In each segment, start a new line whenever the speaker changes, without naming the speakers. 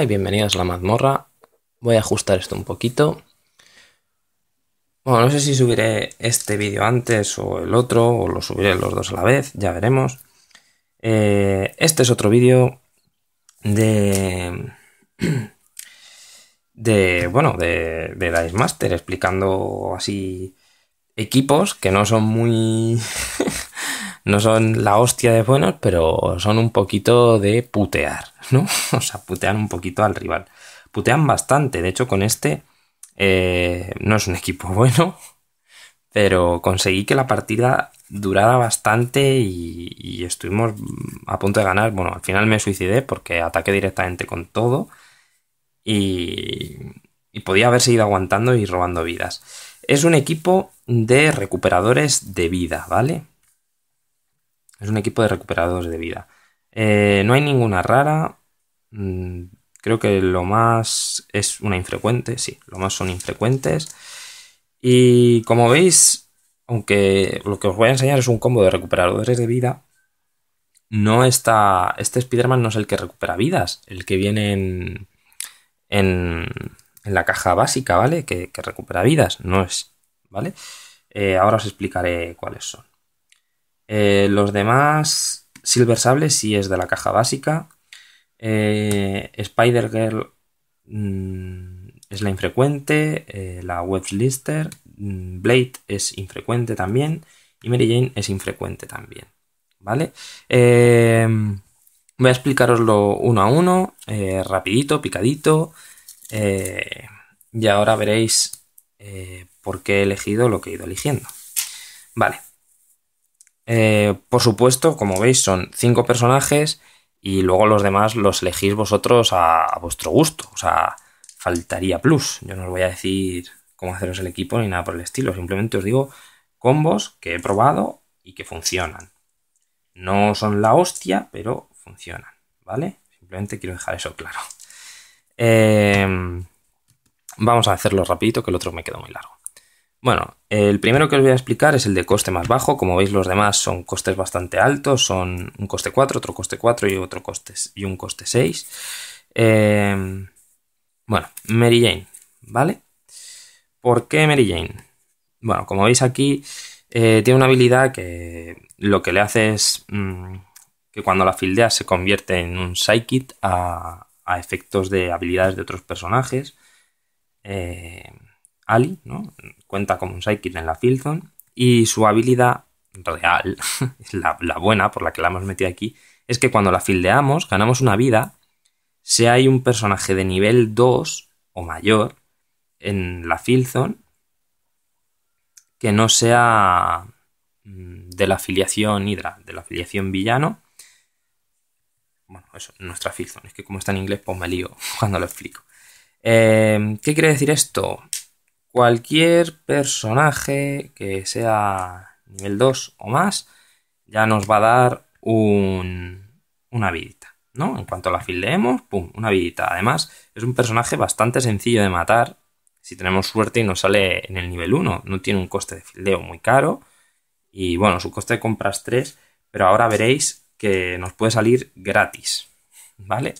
y bienvenidos a la mazmorra. Voy a ajustar esto un poquito. Bueno, no sé si subiré este vídeo antes o el otro, o lo subiré los dos a la vez, ya veremos. Eh, este es otro vídeo de... de, bueno, de, de Dice Master, explicando así equipos que no son muy... no son la hostia de buenos, pero son un poquito de putear, ¿no? O sea, putean un poquito al rival. Putean bastante, de hecho con este eh, no es un equipo bueno, pero conseguí que la partida durara bastante y, estuvimos a punto de ganar. Bueno, al final me suicidé porque ataqué directamente con todo y, podía haber seguido aguantando y robando vidas. Es un equipo de recuperadores de vida, ¿vale? Es un equipo de recuperadores de vida. Eh, no hay ninguna rara. Mm, creo que lo más es una infrecuente, sí, lo más son infrecuentes. Y como veis, aunque lo que os voy a enseñar es un combo de recuperadores de vida, no está. Este Spider-Man no es el que recupera vidas, el que viene en, la caja básica, ¿vale? Que, recupera vidas, no es, ¿vale? Eh, ahora os explicaré cuáles son. Eh, los demás, Silver Sable sí es de la caja básica. Eh, Spider Girl mm, es la infrecuente. Eh, la Web Lister, mm, Blade es infrecuente también. Y Mary Jane es infrecuente también. ¿Vale? voy a explicaroslo uno a uno. rapidito, picadito. y ahora veréis por qué he elegido lo que he ido eligiendo. Vale. Eh, por supuesto, como veis, son cinco personajes y luego los demás los elegís vosotros a, vuestro gusto. O sea, faltaría plus. Yo no os voy a decir cómo haceros el equipo ni nada por el estilo. Simplemente os digo combos que he probado y que funcionan. No son la hostia, pero funcionan, ¿vale? Simplemente quiero dejar eso claro. Eh, vamos a hacerlo rapidito, que el otro me quedó muy largo. Bueno, el primero que os voy a explicar es el de coste más bajo. Como veis, los demás son costes bastante altos. Son un coste 4, otro coste 4 y otro coste y un coste 6. Em, bueno, Mary Jane, ¿vale? ¿Por qué Mary Jane? Bueno, como veis aquí, eh, tiene una habilidad que lo que le hace es mm, que cuando la fildea se convierte en un psychic a, a efectos de habilidades de otros personajes. Eh, Ali, ¿no? Cuenta como un Psychic en la Filzone. Y su habilidad real, la, buena, por la que la hemos metido aquí, es que cuando la fildeamos, ganamos una vida. Si hay un personaje de nivel 2 o mayor en la Filzone que no sea mm, de la afiliación Hydra, de la afiliación villano. Bueno, eso, nuestra Filzone. Es que como está en inglés, pues me lío cuando lo explico. Eh, ¿Qué quiere decir esto? Cualquier personaje que sea nivel 2 o más ya nos va a dar un, una vidita, ¿no? En cuanto la fildeemos, ¡pum! Una vidita. Además, es un personaje bastante sencillo de matar si tenemos suerte y nos sale en el nivel 1. No tiene un coste de fildeo muy caro. Y bueno, su coste de compras 3, pero ahora veréis que nos puede salir gratis, ¿vale?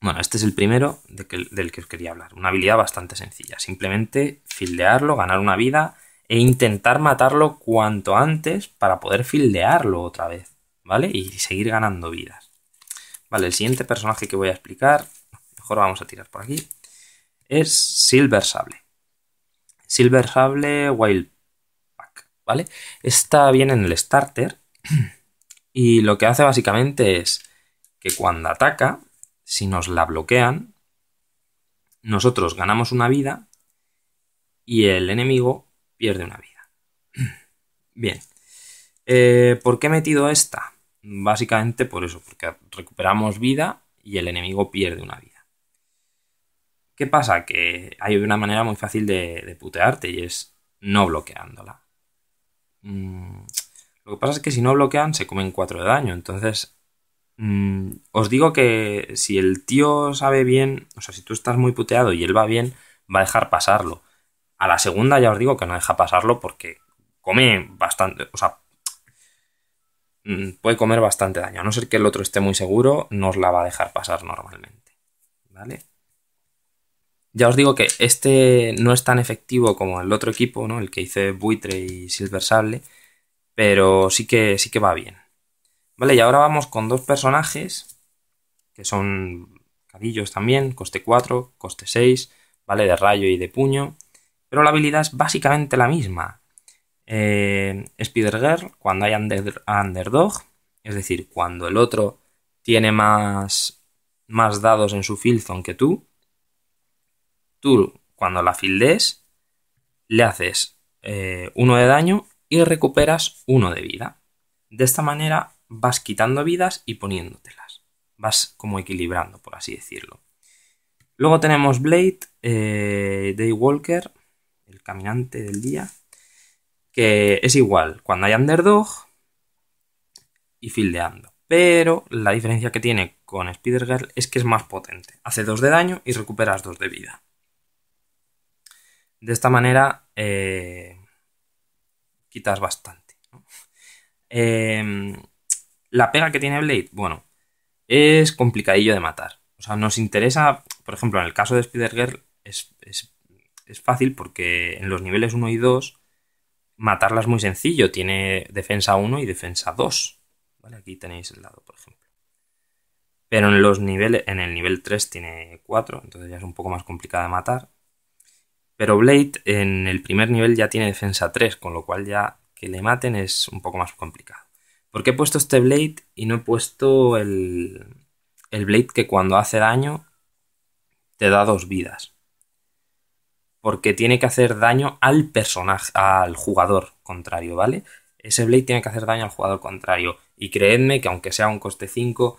Bueno, este es el primero del que os quería hablar. Una habilidad bastante sencilla. Simplemente fildearlo, ganar una vida e intentar matarlo cuanto antes para poder fildearlo otra vez, ¿vale? Y seguir ganando vidas. Vale, el siguiente personaje que voy a explicar, mejor vamos a tirar por aquí, es Silver Sable. Silver Sable Wild Pack, ¿vale? Está bien en el starter y lo que hace básicamente es que cuando ataca si nos la bloquean, nosotros ganamos una vida y el enemigo pierde una vida. Bien. Eh, ¿Por qué he metido esta? Básicamente por eso, porque recuperamos vida y el enemigo pierde una vida. ¿Qué pasa? Que hay una manera muy fácil de, putearte y es no bloqueándola. Mm, lo que pasa es que si no bloquean se comen 4 de daño, entonces Mm, os digo que si el tío sabe bien, o sea, si tú estás muy puteado y él va bien, va a dejar pasarlo. A la segunda ya os digo que no deja pasarlo porque come bastante, o sea, mm, puede comer bastante daño. A no ser que el otro esté muy seguro, no os la va a dejar pasar normalmente. ¿Vale? Ya os digo que este no es tan efectivo como el otro equipo, ¿no? El que hice Buitre y Silver Sable, pero sí que, sí que va bien. Vale, y ahora vamos con dos personajes que son cadillos también, coste 4, coste 6, ¿vale? De rayo y de puño. Pero la habilidad es básicamente la misma. Eh, Spider Girl, cuando hay under, underdog, es decir, cuando el otro tiene más, más dados en su field zone que tú, tú cuando la fildes le haces eh, uno de daño y recuperas uno de vida. De esta manera vas quitando vidas y poniéndotelas. Vas como equilibrando, por así decirlo. Luego tenemos Blade, eh, Daywalker, el caminante del día, que es igual cuando hay underdog y fildeando. Pero la diferencia que tiene con Spider-Girl es que es más potente. Hace 2 de daño y recuperas 2 de vida. De esta manera eh, quitas bastante. Eh, la pega que tiene Blade, bueno, es complicadillo de matar. O sea, nos interesa, por ejemplo, en el caso de Spider-Girl es, fácil porque en los niveles 1 y 2 matarla es muy sencillo. Tiene defensa 1 y defensa 2. Aquí tenéis el lado, por ejemplo. Pero en, los niveles, en el nivel 3 tiene 4, entonces ya es un poco más complicada de matar. Pero Blade en el primer nivel ya tiene defensa 3, con lo cual ya que le maten es un poco más complicado. ¿Por qué he puesto este blade y no he puesto el, el blade que cuando hace daño te da dos vidas. Porque tiene que hacer daño al personaje, al jugador contrario, ¿vale? Ese blade tiene que hacer daño al jugador contrario. Y creedme que aunque sea un coste 5,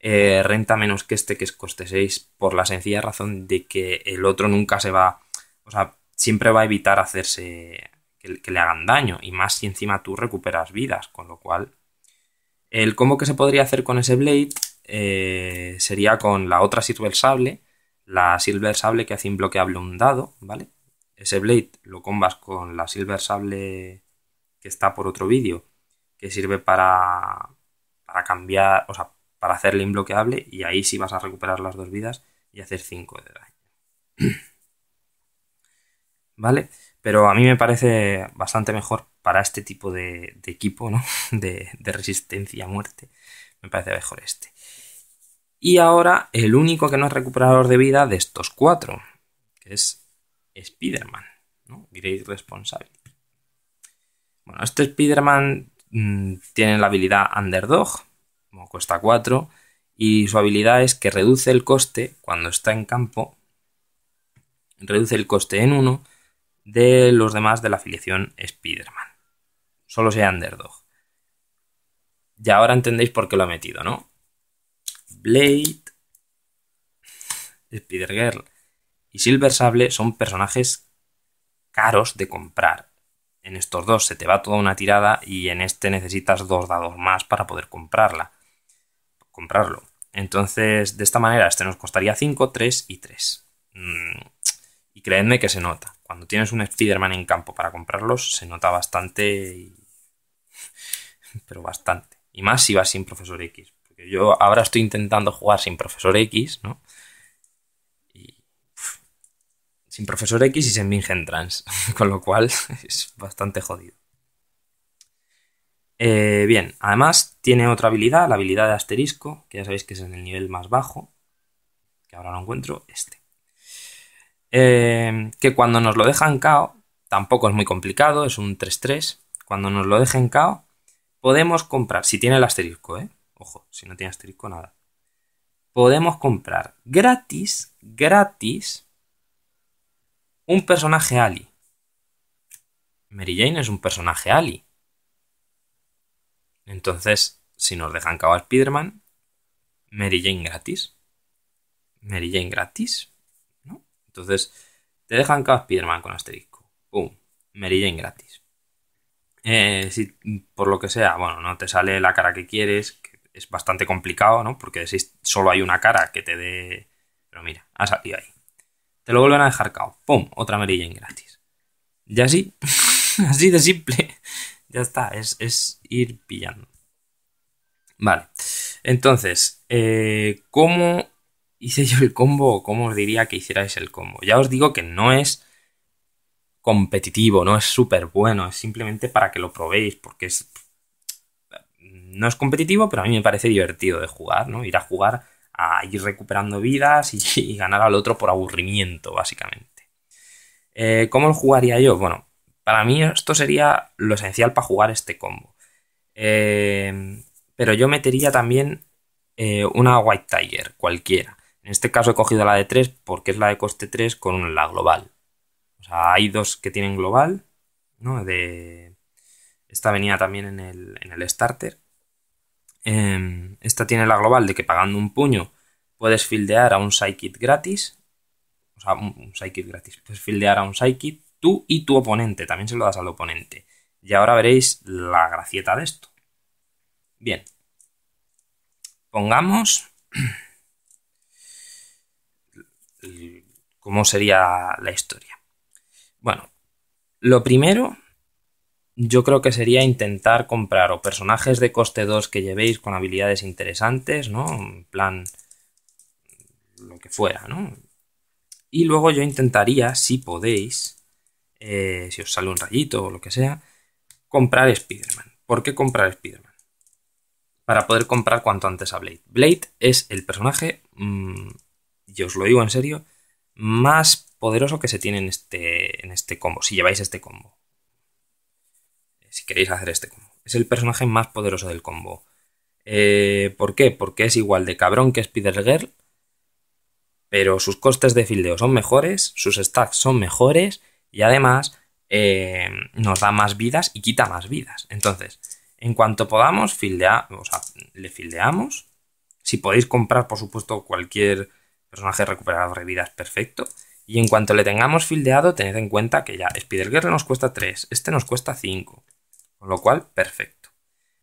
eh, renta menos que este que es coste 6 por la sencilla razón de que el otro nunca se va, o sea, siempre va a evitar hacerse que le hagan daño y más si encima tú recuperas vidas, con lo cual el combo que se podría hacer con ese Blade eh, sería con la otra Silver Sable, la Silver Sable que hace imbloqueable un dado, ¿vale? Ese Blade lo combas con la Silver Sable que está por otro vídeo, que sirve para, para cambiar, o sea, para hacerle imbloqueable y ahí sí vas a recuperar las dos vidas y hacer 5 de daño. ¿Vale? Pero a mí me parece bastante mejor para este tipo de, equipo, ¿no? De, resistencia a muerte. Me parece mejor este. Y ahora el único que no es recuperador de vida de estos cuatro, que es Spiderman. ¿no? Great Responsible. Bueno, este Spiderman mm, tiene la habilidad Underdog, como cuesta 4, y su habilidad es que reduce el coste cuando está en campo, reduce el coste en 1 de los demás de la afiliación Spider-Man. Solo sea underdog. ya ahora entendéis por qué lo ha metido, ¿no? Blade, Spider-Girl y Silver Sable son personajes caros de comprar. En estos dos se te va toda una tirada y en este necesitas dos dados más para poder comprarla. Comprarlo. Entonces, de esta manera, este nos costaría 5, 3 y 3. Mm, y creedme que se nota cuando tienes un Spider-Man en campo para comprarlos, se nota bastante, pero bastante. Y más si vas sin Profesor X. Porque yo ahora estoy intentando jugar sin Profesor X, ¿no? Y... sin Profesor X y sin mingen Trans. Con lo cual es bastante jodido. Eh, bien, además tiene otra habilidad, la habilidad de asterisco, que ya sabéis que es en el nivel más bajo, que ahora lo encuentro, este. Eh, que cuando nos lo dejan cao, tampoco es muy complicado, es un 3-3. Cuando nos lo dejen cao, podemos comprar, si tiene el asterisco, ¿eh? Ojo, si no tiene asterisco, nada. Podemos comprar gratis, gratis, un personaje Ali. Mary Jane es un personaje Ali. Entonces, si nos dejan cao a Spider-Man, Mary Jane gratis. Mary Jane gratis. Entonces, te dejan caos, spider con asterisco. ¡Pum! Mary gratis. Eh, por lo que sea, bueno, no te sale la cara que quieres, que es bastante complicado, ¿no? Porque si solo hay una cara que te dé... Pero mira, ha salido ahí. Te lo vuelven a dejar cao. ¡Pum! Otra Mary gratis. Y así, así de simple. ya está, es, ir pillando. Vale, entonces, eh, ¿cómo hice yo el combo o cómo os diría que hicierais el combo. Ya os digo que no es competitivo, no es súper bueno, es simplemente para que lo probéis, porque es... No es competitivo, pero a mí me parece divertido de jugar, ¿no? Ir a jugar a ir recuperando vidas y, ganar al otro por aburrimiento, básicamente. Eh, ¿Cómo lo jugaría yo? Bueno, para mí esto sería lo esencial para jugar este combo. Eh, pero yo metería también eh, una White Tiger, cualquiera. En este caso he cogido la de 3 porque es la de coste 3 con la global. O sea, hay dos que tienen global, ¿no? De... Esta venía también en el, starter. Em, esta tiene la global de que pagando un puño puedes fildear a un psychic gratis. O sea, un, un gratis. Puedes fildear a un psychic tú y tu oponente. También se lo das al oponente. Y ahora veréis la gracieta de esto. Bien. Pongamos cómo sería la historia. Bueno, lo primero yo creo que sería intentar comprar o personajes de coste 2 que llevéis con habilidades interesantes, ¿no? En plan, lo que fuera, ¿no? Y luego yo intentaría, si podéis, eh, si os sale un rayito o lo que sea, comprar Spider-Man. ¿Por qué comprar Spider-Man? Para poder comprar cuanto antes a Blade. Blade es el personaje mm, y os lo digo en serio, más poderoso que se tiene en este, en este combo, si lleváis este combo. Si queréis hacer este combo. Es el personaje más poderoso del combo. Eh, ¿Por qué? Porque es igual de cabrón que Spider-Girl, pero sus costes de fildeo son mejores, sus stacks son mejores y además eh, nos da más vidas y quita más vidas. Entonces, en cuanto podamos, le fildeamos. Si podéis comprar, por supuesto, cualquier Personaje recuperar es perfecto. Y en cuanto le tengamos fildeado, tened en cuenta que ya Spider-Girl nos cuesta 3, este nos cuesta 5. Con lo cual, perfecto.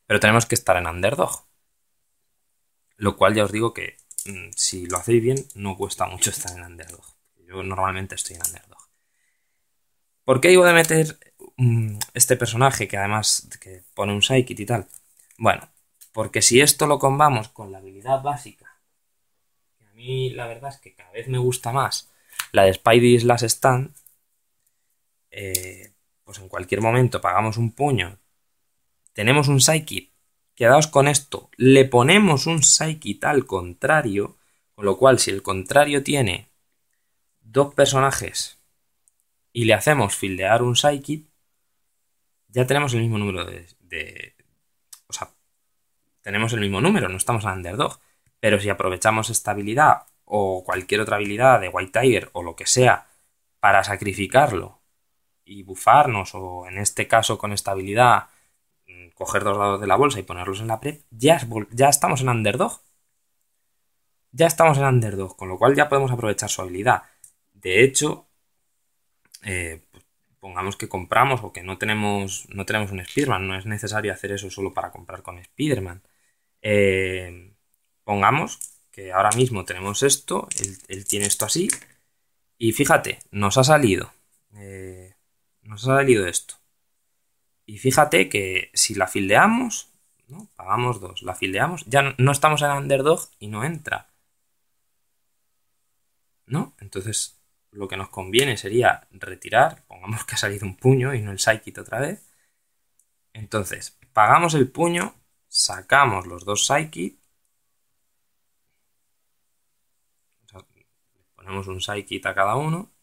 Pero tenemos que estar en Underdog. Lo cual ya os digo que mm, si lo hacéis bien, no cuesta mucho estar en Underdog. Yo normalmente estoy en Underdog. ¿Por qué digo de meter mm, este personaje que además que pone un Psychic y tal? Bueno, porque si esto lo combamos con la habilidad básica mí la verdad es que cada vez me gusta más la de Spidey's Last Stand. Eh, pues en cualquier momento pagamos un puño. Tenemos un Psykit, Quedaos con esto. Le ponemos un Psyche al contrario. Con lo cual, si el contrario tiene dos personajes y le hacemos fildear un Psykit, ya tenemos el mismo número de, de, O sea, tenemos el mismo número, no estamos a underdog. Pero si aprovechamos esta habilidad o cualquier otra habilidad de White Tiger o lo que sea para sacrificarlo y bufarnos o en este caso con esta habilidad mm, coger dos lados de la bolsa y ponerlos en la prep, ya, estamos en underdog. Ya estamos en underdog, con lo cual ya podemos aprovechar su habilidad. De hecho, eh, pongamos que compramos o que no tenemos, no tenemos un Spiderman, no es necesario hacer eso solo para comprar con Spiderman. Eh, Pongamos que ahora mismo tenemos esto, él, tiene esto así, y fíjate, nos ha salido, eh, nos ha salido esto. Y fíjate que si la fildeamos, ¿no? pagamos dos, la fildeamos, ya no, estamos en underdog y no entra. ¿No? Entonces lo que nos conviene sería retirar, pongamos que ha salido un puño y no el psychic otra vez. Entonces, pagamos el puño, sacamos los dos psychic Ponemos un Psychic a cada uno.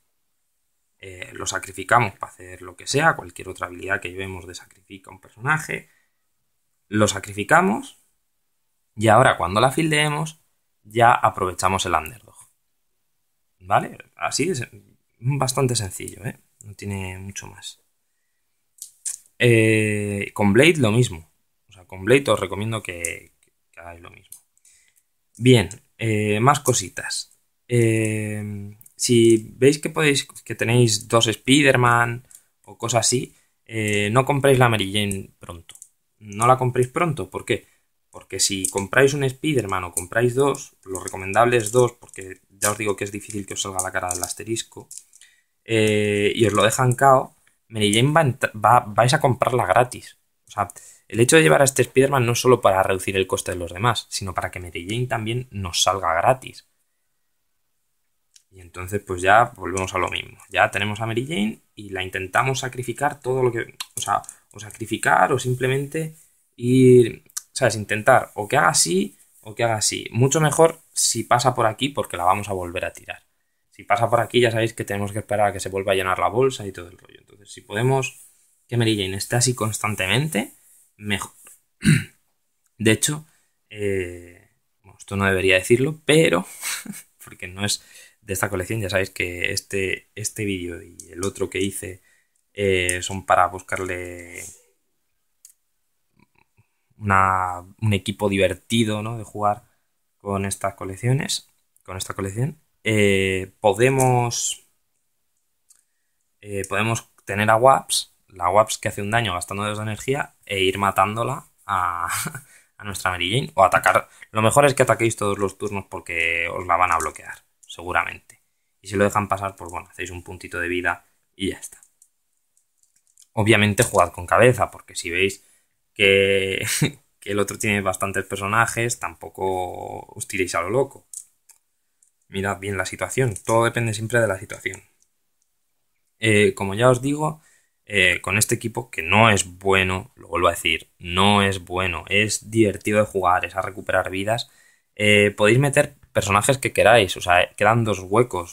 Eh, lo sacrificamos para hacer lo que sea, cualquier otra habilidad que llevemos de sacrifica un personaje. Lo sacrificamos. Y ahora cuando la fildeemos, ya aprovechamos el underdog. ¿Vale? Así es bastante sencillo, ¿eh? No tiene mucho más. Eh, con Blade lo mismo. O sea, con Blade os recomiendo que, hagáis lo mismo. Bien, más cositas. Em, si veis que podéis, que tenéis dos Spider-Man o cosas así, eh, no compréis la Mary Jane pronto. No la compréis pronto, ¿por qué? Porque si compráis un Spider-Man o compráis dos, lo recomendable es dos, porque ya os digo que es difícil que os salga la cara del asterisco, eh, y os lo dejan cao, Mary Jane vais a comprarla gratis. O sea, el hecho de llevar a este Spider-Man no es solo para reducir el coste de los demás, sino para que Mary Jane también nos salga gratis. Y entonces pues ya volvemos a lo mismo. Ya tenemos a Mary Jane y la intentamos sacrificar todo lo que... O sea, o sacrificar o simplemente ir... ¿Sabes? Intentar o que haga así o que haga así. Mucho mejor si pasa por aquí porque la vamos a volver a tirar. Si pasa por aquí ya sabéis que tenemos que esperar a que se vuelva a llenar la bolsa y todo el rollo. Entonces si podemos que Mary Jane esté así constantemente, mejor. De hecho, eh, bueno, esto no debería decirlo, pero, porque no es, de esta colección. Ya sabéis que este, este vídeo y el otro que hice eh, son para buscarle un equipo divertido ¿no? de jugar con estas colecciones. Con esta colección. Eh, podemos. Eh, podemos tener a WAPS. La WAPS que hace un daño gastando de energía. E ir matándola a, a nuestra Mary Jane. O atacar. Lo mejor es que ataquéis todos los turnos porque os la van a bloquear seguramente. Y si lo dejan pasar, pues bueno, hacéis un puntito de vida y ya está. Obviamente jugad con cabeza, porque si veis que, el otro tiene bastantes personajes, tampoco os tiréis a lo loco. Mirad bien la situación, todo depende siempre de la situación. Eh, como ya os digo, eh, con este equipo que no es bueno, lo vuelvo a decir, no es bueno, es divertido de jugar, es a recuperar vidas. Eh, podéis meter personajes que queráis. O sea, eh, quedan dos huecos.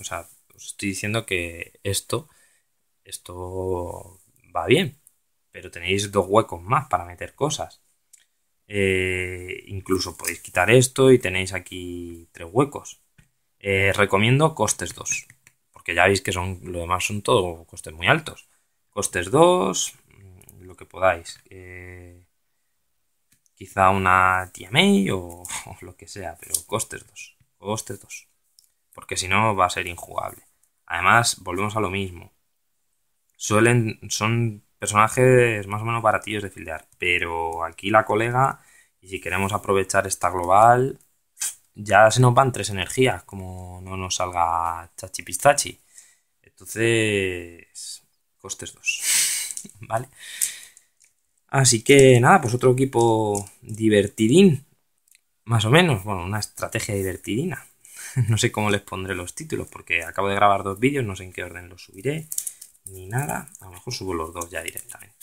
O sea, os estoy diciendo que esto, esto va bien. Pero tenéis dos huecos más para meter cosas. Eh, incluso podéis quitar esto y tenéis aquí tres huecos. Eh, recomiendo costes 2. Porque ya veis que son lo demás son todo costes muy altos. Costes 2, lo que podáis. Eh, Quizá una TMA o, o lo que sea, pero costes 2. Costes 2. Porque si no va a ser injugable. Además, volvemos a lo mismo. Suelen, son personajes más o menos baratillos de filiar, pero aquí la colega, y si queremos aprovechar esta global, ya se nos van tres energías, como no nos salga chachi pistachi. Entonces, costes 2. ¿Vale? Así que nada, pues otro equipo divertidín, más o menos, bueno, una estrategia divertidina. no sé cómo les pondré los títulos porque acabo de grabar dos vídeos, no sé en qué orden los subiré, ni nada. A lo mejor subo los dos ya directamente.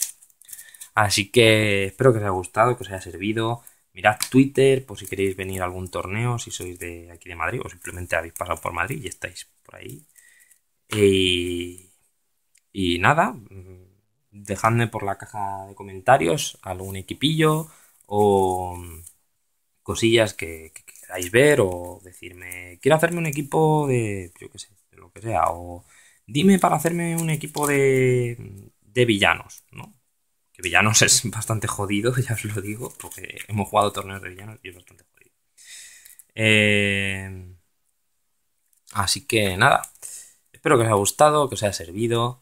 Así que espero que os haya gustado, que os haya servido. Mirad Twitter por si queréis venir a algún torneo, si sois de aquí de Madrid o simplemente habéis pasado por Madrid y estáis por ahí. Y, y nada, dejadme por la caja de comentarios algún equipillo o mm, cosillas que, queráis ver o decirme, quiero hacerme un equipo de, yo qué sé, de lo que sea, o dime para hacerme un equipo de, de villanos, ¿no? Que villanos es bastante jodido, ya os lo digo, porque hemos jugado torneos de villanos y es bastante jodido. Eh, así que nada, espero que os haya gustado, que os haya servido